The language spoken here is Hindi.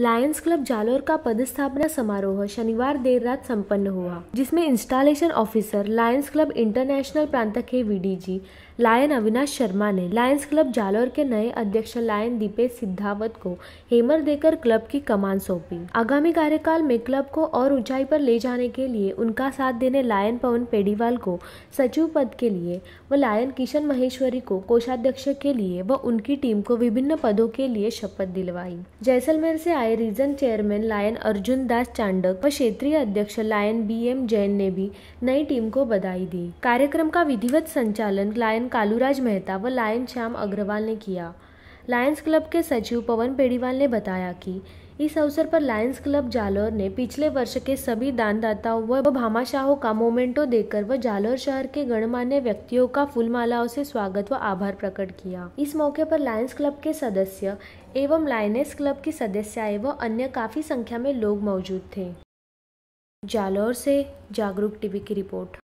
लायंस क्लब जालोर का पदस्थापना समारोह शनिवार देर रात संपन्न हुआ जिसमें installation officer Lions Club International प्रांत के वीडीजी लायन अविनाश शर्मा ने लायंस क्लब जालोर के नए अध्यक्ष लायन दीपेश सिद्धावत को हेमर देकर क्लब की कमान सौंपी आगामी कार्यकाल में क्लब को और ऊंचाई पर ले जाने के लिए उनका साथ देने लायन पवन पेडीवाल को सचिव पद के लिए व लायन किशन महेश्वरी को कोषाध्यक्ष के लिए व उनकी टीम को विभिन्न पदों के लिए शपथ दिलवाई जैसलमेर से आई region chairman lion Arjun Das Chandak व क्षेत्रीय अध्यक्ष लायन बी एम जैन ने भी नई टीम को बधाई दी कार्यक्रम का विधिवत संचालन लायन कालूराज मेहता व लायन श्याम अग्रवाल ने किया लायंस क्लब के सचिव पवन पेड़ीवाल ने बताया कि इस अवसर पर लायंस क्लब जालौर ने पिछले वर्ष के सभी दानदाताओं व भामाशाहों का मोमेंटो देकर व जालौर शहर के गणमान्य व्यक्तियों का फूलमालाओं से स्वागत व आभार प्रकट किया इस मौके पर लायंस क्लब के सदस्य एवं लायनेस क्लब की सदस्याएं व अन्य काफी संख्या में लोग मौजूद थे जालौर से जागरूक टीवी की रिपोर्ट